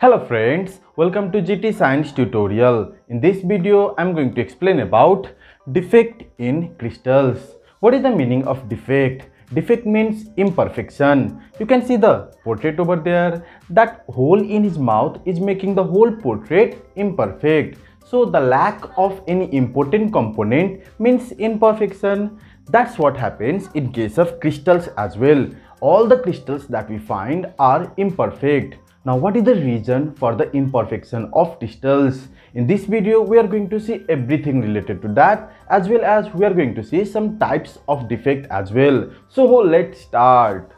Hello friends, welcome to GT Science tutorial. In this video, I'm going to explain about defect in crystals. What is the meaning of defect? Defect means imperfection. You can see the portrait over there. That hole in his mouth is making the whole portrait imperfect. So the lack of any important component means imperfection. That's what happens in case of crystals as well. All the crystals that we find are imperfect now what is the reason for the imperfection of distals? In this video we are going to see everything related to that as well as we are going to see some types of defect as well. So let's start.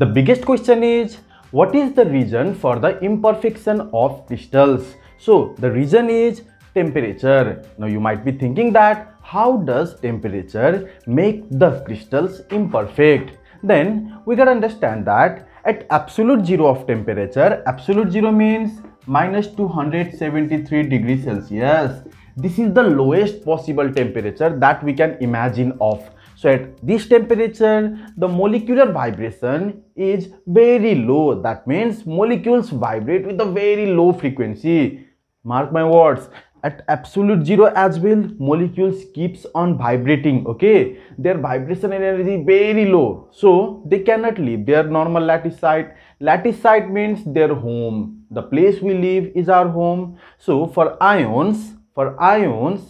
The biggest question is, what is the reason for the imperfection of crystals? So the reason is temperature. Now you might be thinking that how does temperature make the crystals imperfect? Then we gotta understand that at absolute zero of temperature, absolute zero means minus 273 degrees Celsius. This is the lowest possible temperature that we can imagine of. So at this temperature, the molecular vibration is very low. That means molecules vibrate with a very low frequency mark my words at absolute zero as well molecules keeps on vibrating okay their vibration energy very low so they cannot leave their normal lattice site lattice site means their home the place we live is our home so for ions for ions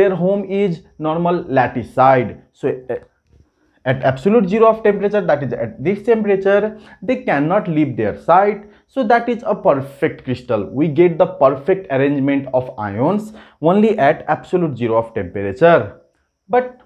their home is normal lattice side so eh, at absolute zero of temperature that is at this temperature they cannot leave their site so that is a perfect crystal. We get the perfect arrangement of ions only at absolute zero of temperature. But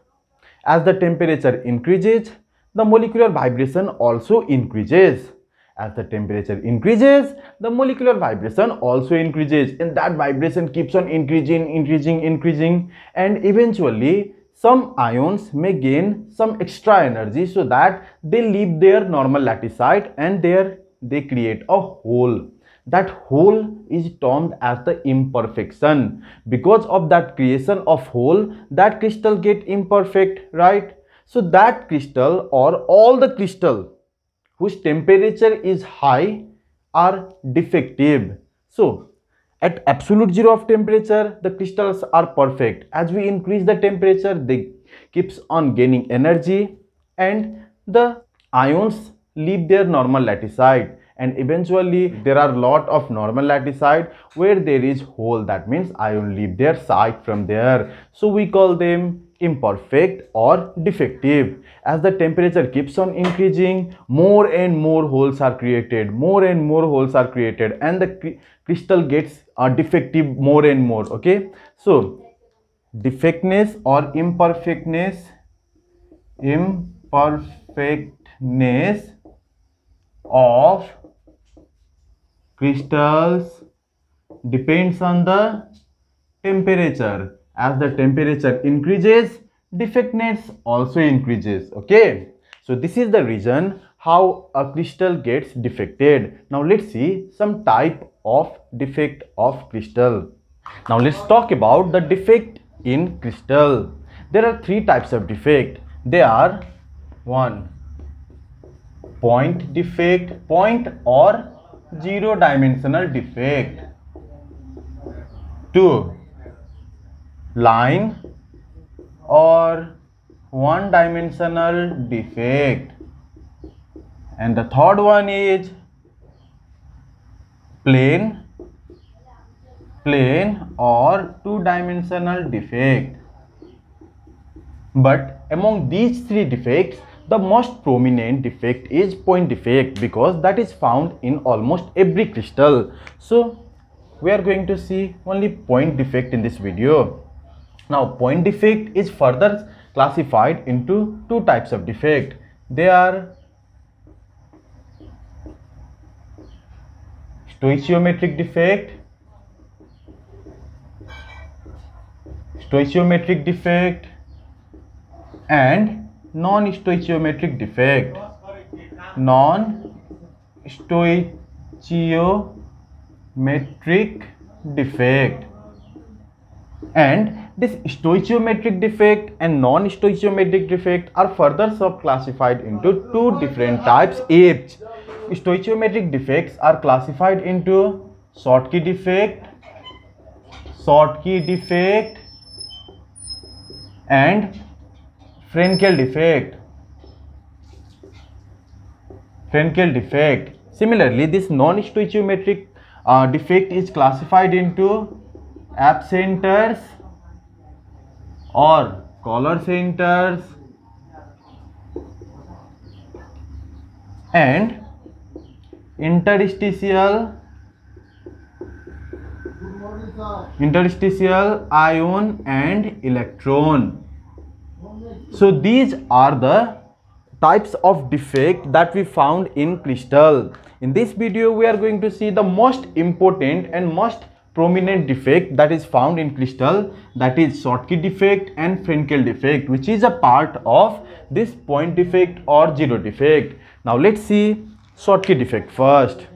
as the temperature increases, the molecular vibration also increases. As the temperature increases, the molecular vibration also increases and that vibration keeps on increasing, increasing, increasing and eventually some ions may gain some extra energy so that they leave their normal lattice site and their they create a hole that hole is termed as the imperfection because of that creation of hole that crystal get imperfect right so that crystal or all the crystal whose temperature is high are defective so at absolute zero of temperature the crystals are perfect as we increase the temperature they keeps on gaining energy and the ions leave their normal latticide and eventually there are lot of normal latticide where there is hole that means ion leave their side from there so we call them imperfect or defective as the temperature keeps on increasing more and more holes are created more and more holes are created and the crystal gets are uh, defective more and more okay so defectiveness or imperfectness imperfectness of crystals depends on the temperature as the temperature increases defectness also increases okay so this is the reason how a crystal gets defected now let's see some type of defect of crystal now let's talk about the defect in crystal there are three types of defect they are one point defect, point or zero dimensional defect. 2. Line or one dimensional defect. And the third one is plane plane or two dimensional defect but among these three defects the most prominent defect is point defect because that is found in almost every crystal. So we are going to see only point defect in this video. Now point defect is further classified into two types of defect. They are stoichiometric defect stoichiometric defect and non stoichiometric defect non stoichiometric defect and this stoichiometric defect and non stoichiometric defect are further subclassified into two different types एप्स stoichiometric defect are classified into Schottky defect Schottky defect and Frenkel defect. Frenkel defect. Similarly, this non-stoichiometric uh, defect is classified into absenters or collar centers and interstitial interstitial ion and electron so these are the types of defect that we found in crystal. In this video, we are going to see the most important and most prominent defect that is found in crystal that is Schottky defect and Frenkel defect which is a part of this point defect or zero defect. Now let's see Schottky defect first.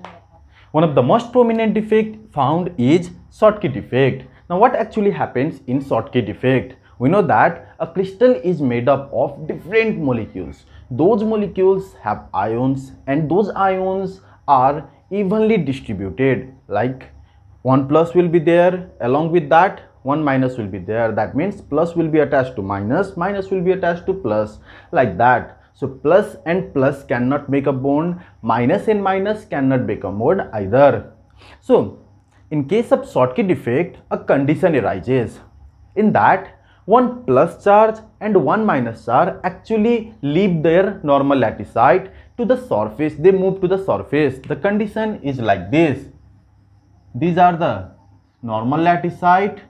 One of the most prominent defect found is Schottky defect. Now what actually happens in Schottky defect? We know that a crystal is made up of different molecules. Those molecules have ions and those ions are evenly distributed like 1 plus will be there along with that 1 minus will be there that means plus will be attached to minus minus will be attached to plus like that so plus and plus cannot make a bond, minus and minus cannot make a bond either. So in case of Schottky defect, a condition arises. In that, one plus charge and one minus charge actually leave their normal lattice site to the surface. They move to the surface. The condition is like this. These are the normal lattice site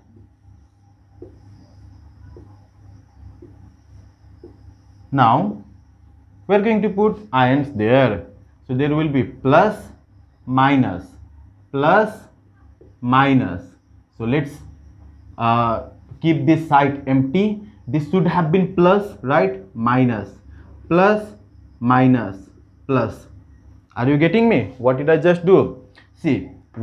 Now, we are going to put ions there. So, there will be plus, minus, plus, minus. So, let's uh, keep this side empty this should have been plus right minus plus minus plus are you getting me what did i just do see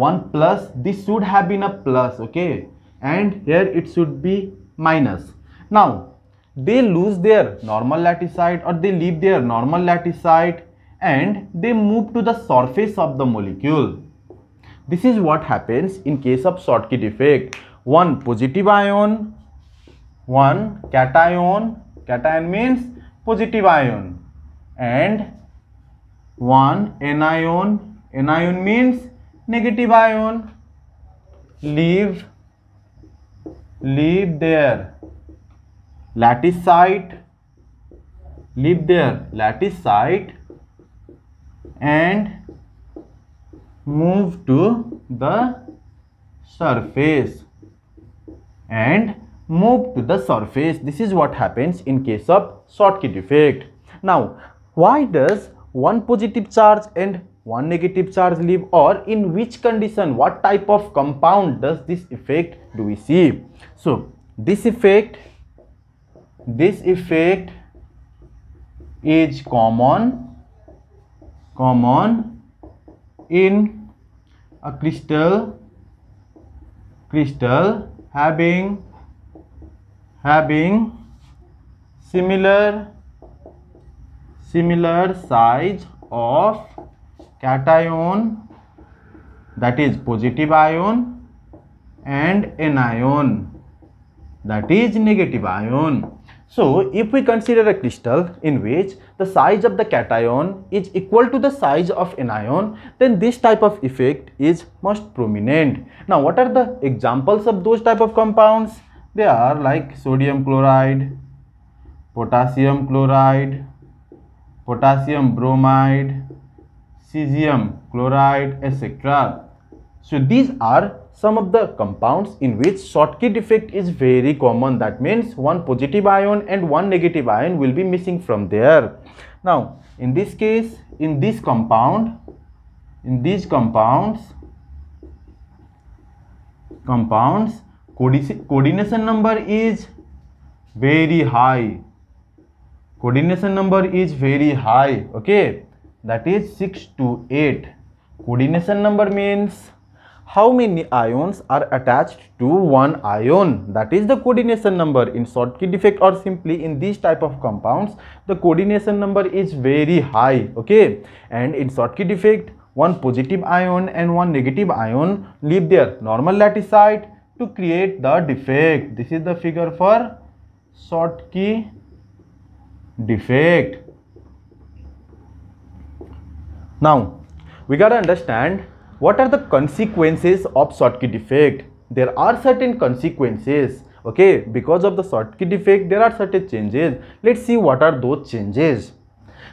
one plus this should have been a plus okay and here it should be minus now they lose their normal lattice site, or they leave their normal lattice site, and they move to the surface of the molecule this is what happens in case of short defect one positive ion, one cation, cation means positive ion and one anion, anion means negative ion. Leave, leave there lattice site, leave there lattice site and move to the surface and move to the surface. This is what happens in case of Schottky defect. Now, why does one positive charge and one negative charge leave or in which condition, what type of compound does this effect do we see? So, this effect, this effect is common, common in a crystal, crystal having having similar similar size of cation that is positive ion and anion that is negative ion so if we consider a crystal in which the size of the cation is equal to the size of anion, then this type of effect is most prominent. Now what are the examples of those type of compounds? They are like sodium chloride, potassium chloride, potassium bromide, cesium chloride, etc. So these are some of the compounds in which Schottky defect is very common. That means one positive ion and one negative ion will be missing from there. Now, in this case, in this compound, in these compounds, compounds, coordination number is very high. Coordination number is very high, okay? That is 6 to 8. Coordination number means how many ions are attached to one ion that is the coordination number in Schottky defect or simply in these type of compounds the coordination number is very high okay and in Schottky defect one positive ion and one negative ion leave their normal lattice site to create the defect this is the figure for Schottky defect now we gotta understand what are the consequences of Schottky defect? There are certain consequences okay because of the Schottky defect there are certain changes let's see what are those changes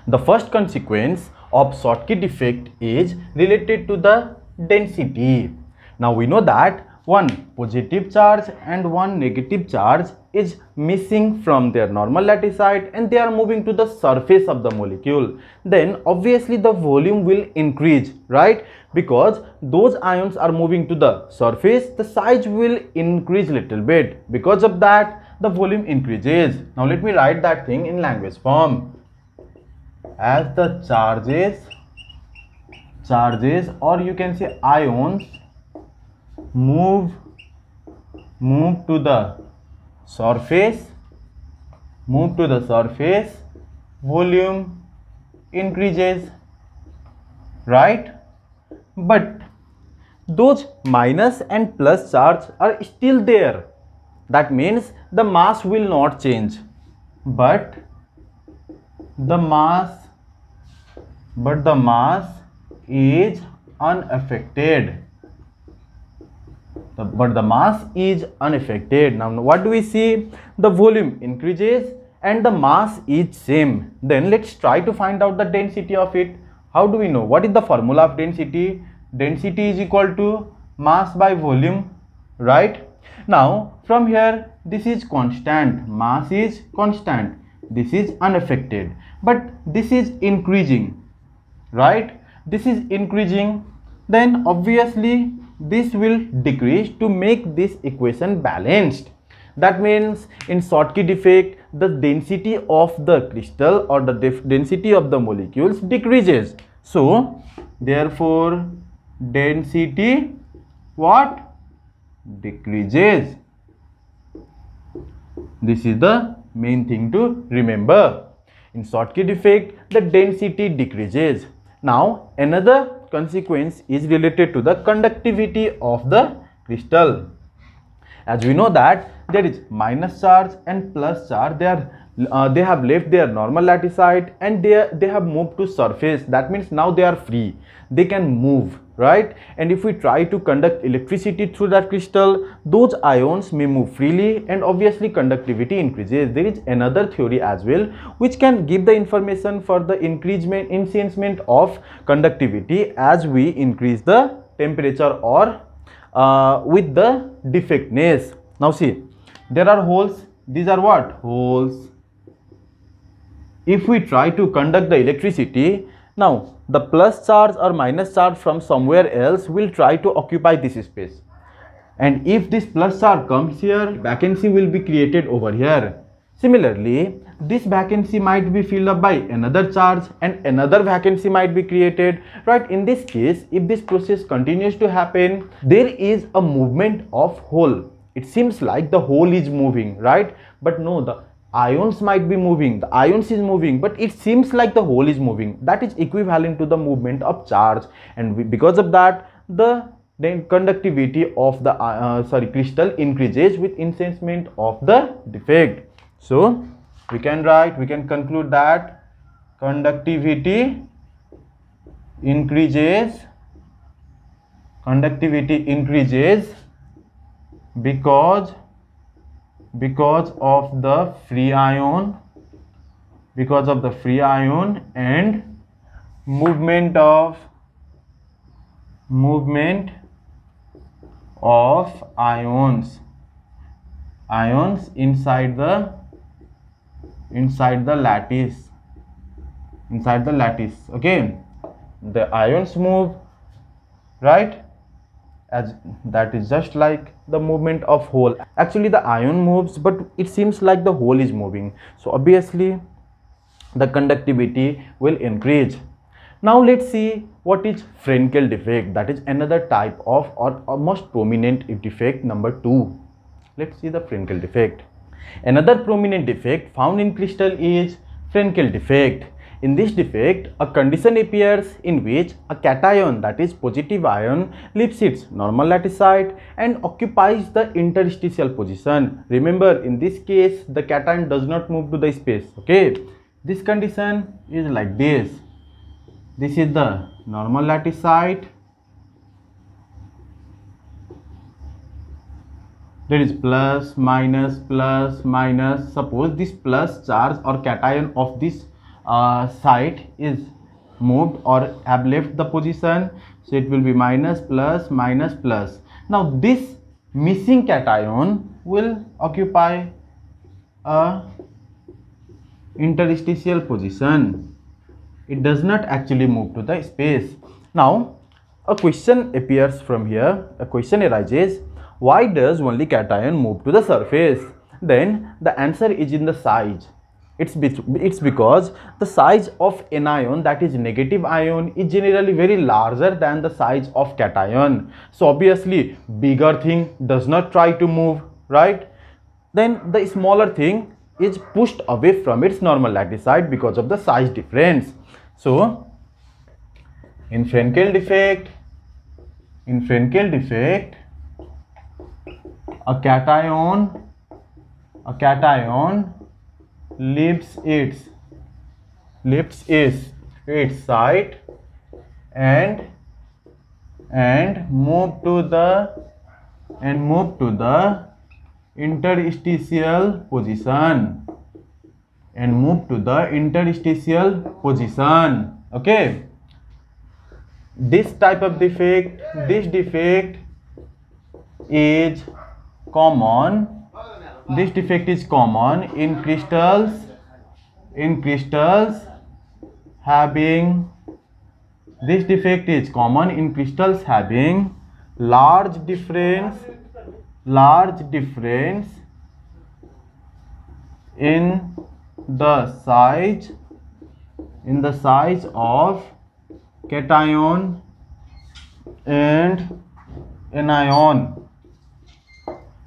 the first consequence of Schottky defect is related to the density now we know that one positive charge and one negative charge is missing from their normal site, and they are moving to the surface of the molecule then obviously the volume will increase right because those ions are moving to the surface the size will increase little bit because of that the volume increases now let me write that thing in language form as the charges charges or you can say ions move move to the surface move to the surface volume increases right but those minus and plus charge are still there that means the mass will not change but the mass but the mass is unaffected but the mass is unaffected. Now what do we see? The volume increases and the mass is same. Then let's try to find out the density of it. How do we know? What is the formula of density? Density is equal to mass by volume, right? Now from here this is constant, mass is constant, this is unaffected, but this is increasing, right? This is increasing, then obviously this will decrease to make this equation balanced that means in Schottky defect the density of the crystal or the density of the molecules decreases so therefore density what decreases this is the main thing to remember in Schottky defect the density decreases now another consequence is related to the conductivity of the crystal as we know that there is minus charge and plus charge they are uh, they have left their normal latticide and they, they have moved to surface that means now they are free they can move right and if we try to conduct electricity through that crystal those ions may move freely and obviously conductivity increases there is another theory as well which can give the information for the increasement enhancement of conductivity as we increase the temperature or uh, with the defectness now see there are holes these are what holes if we try to conduct the electricity, now the plus charge or minus charge from somewhere else will try to occupy this space. And if this plus charge comes here, vacancy will be created over here. Similarly, this vacancy might be filled up by another charge and another vacancy might be created right in this case if this process continues to happen there is a movement of whole it seems like the whole is moving right but no the ions might be moving the ions is moving but it seems like the hole is moving that is equivalent to the movement of charge and we, because of that the then conductivity of the uh, uh, sorry crystal increases with incensement of the defect so we can write we can conclude that conductivity increases conductivity increases because because of the free ion because of the free ion and movement of movement of ions ions inside the inside the lattice inside the lattice okay the ions move right as that is just like the movement of hole actually the ion moves but it seems like the hole is moving so obviously the conductivity will increase now let's see what is Frenkel defect that is another type of or, or most prominent defect number two let's see the Frenkel defect another prominent defect found in crystal is Frenkel defect in this defect, a condition appears in which a cation that is positive ion leaves its normal lattice site and occupies the interstitial position. Remember in this case the cation does not move to the space. Okay, this condition is like this. This is the normal lattice site. there is plus minus plus minus suppose this plus charge or cation of this uh, side is moved or have left the position so it will be minus plus minus plus now this missing cation will occupy a interstitial position it does not actually move to the space now a question appears from here a question arises why does only cation move to the surface then the answer is in the size it's it's because the size of anion that is negative ion is generally very larger than the size of cation so obviously bigger thing does not try to move right then the smaller thing is pushed away from its normal site because of the size difference so in Frenkel defect in Frenkel defect a cation a cation Lips its lips is its side and and move to the and move to the interstitial position and move to the interstitial position okay this type of defect this defect is common this defect is common in crystals in crystals having this defect is common in crystals having large difference large difference in the size in the size of cation and anion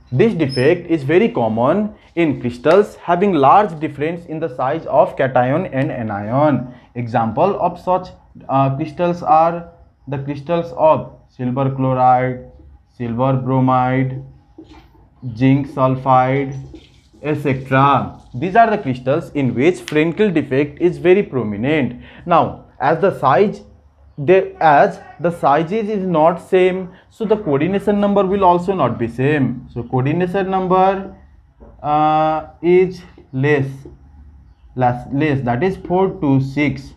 this defect is very common in crystals having large difference in the size of cation and anion. Example of such uh, crystals are the crystals of silver chloride, silver bromide, zinc sulfide, etc. These are the crystals in which Frenkel defect is very prominent. Now, as the size they as the sizes is not same so the coordination number will also not be same so coordination number uh, is less less less that is 4 to 6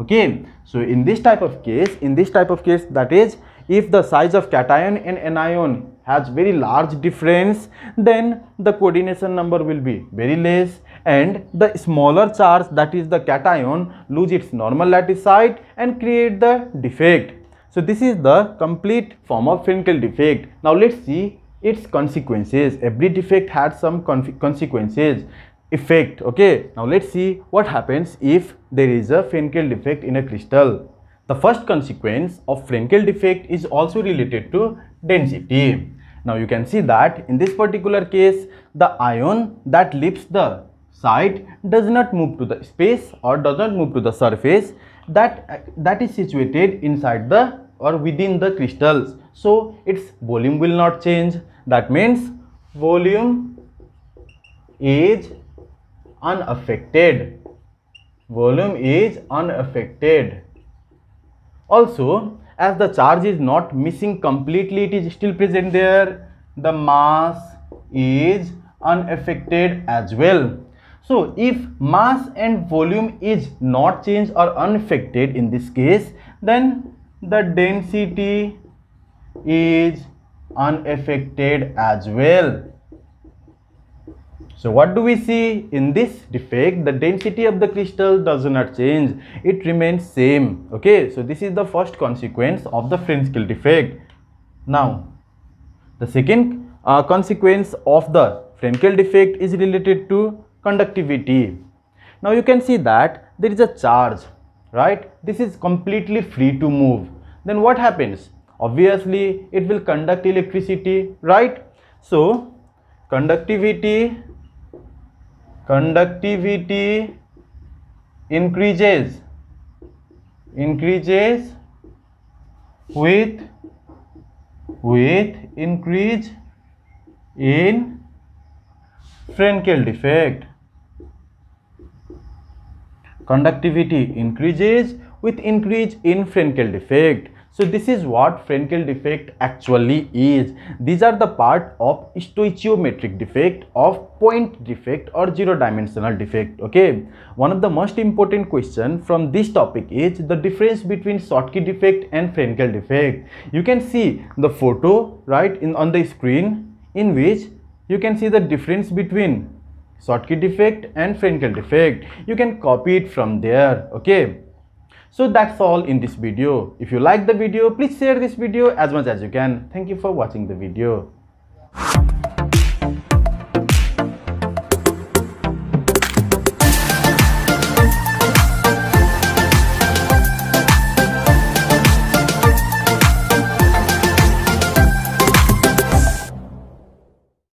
okay so in this type of case in this type of case that is if the size of cation and anion has very large difference then the coordination number will be very less and the smaller charge that is the cation lose its normal lattice site and create the defect. So this is the complete form of Frenkel defect. Now let's see its consequences. Every defect has some consequences effect okay now let's see what happens if there is a Frenkel defect in a crystal the first consequence of Frenkel defect is also related to density now you can see that in this particular case the ion that leaves the site does not move to the space or does not move to the surface that that is situated inside the or within the crystals so its volume will not change that means volume is unaffected volume is unaffected also as the charge is not missing completely it is still present there the mass is unaffected as well so if mass and volume is not changed or unaffected in this case, then the density is unaffected as well. So what do we see in this defect? The density of the crystal does not change. It remains same. Okay. So this is the first consequence of the Frenschel defect. Now, the second uh, consequence of the Frenschel defect is related to conductivity. Now you can see that there is a charge, right? This is completely free to move. Then what happens? Obviously, it will conduct electricity, right? So, conductivity, conductivity increases, increases with, with increase in Frenkel defect Conductivity increases with increase in Frenkel defect. So this is what Frenkel defect actually is. These are the part of stoichiometric defect of point defect or zero dimensional defect. Okay. One of the most important question from this topic is the difference between Schottky defect and Frenkel defect. You can see the photo right in on the screen in which you can see the difference between Schottky defect and Frenkel defect. You can copy it from there. Okay. So that's all in this video. If you like the video, please share this video as much as you can. Thank you for watching the video.